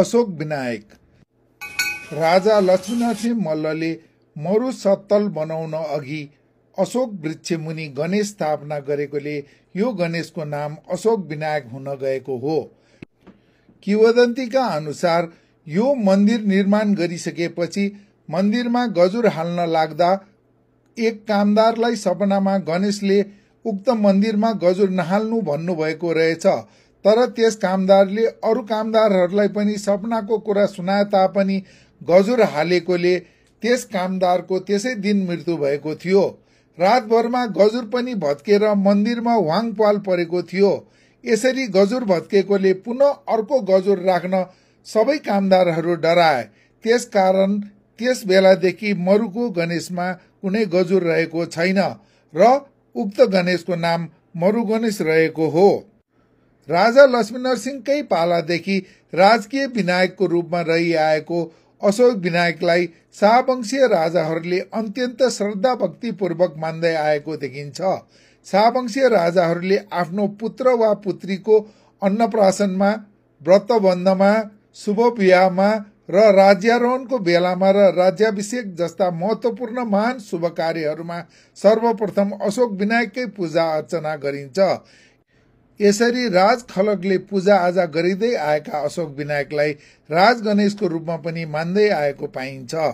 अशोक विनायक राजा लक्ष्मीनरसिंह मल्लले मरु सत्तल बनाउन अघि अशोक वृक्ष मुनि गणेश स्थापना गरेकोले यो गणेशको नाम अशोक विनायक हुन गएको हो किवदन्तीका अनुसार यो मन्दिर निर्माण गरिसकेपछि मन्दिरमा गजुर हाल्न लाग्दा एक कामदारलाई सपनामा गणेशले उक्त मन्दिरमा गजुर नहाल्नु भन्नुभएको रहेछ तर त्यस कामदारले अरू कामदारहरूलाई पनि सपनाको कुरा सुनाए तापनि गजुर हालेकोले त्यस कामदारको त्यसै दिन मृत्यु भएको थियो रातभरमा गजुर पनि भत्केर मन्दिरमा वाङ पाल परेको थियो यसरी गजुर भत्केकोले पुनः अर्को गजुर राख्न सबै कामदारहरू डराए त्यसकारण त्यस बेलादेखि मरुको गणेशमा कुनै गजुर रहेको छैन र उक्त गणेशको नाम मरु गणेश रहेको हो राजा लक्ष्मी लक्ष्मीनरसिंहकै पालादेखि राजकीय विनायकको रूपमा रहिआएको अशोक विनायकलाई शाहवंशीय राजाहरूले अत्यन्त श्रद्धा भक्तिपूर्वक मान्दै आएको देखिन्छ शाहवंशीय राजाहरूले आफ्नो पुत्र वा पुत्रीको अन्नप्राशनमा व्रतबन्धमा शुभ विवाहमा र राज्यारोहणको बेलामा र राज्याभिषेक जस्ता महत्त्वपूर्ण महान शुभ कार्यहरूमा सर्वप्रथम अशोक विनायककै पूजा अर्चना गरिन्छ यसरी राज खलकले पूजाआजा गरिँदै आएका अशोक विनायकलाई राज गणेशको रूपमा पनि मान्दै आएको पाइन्छ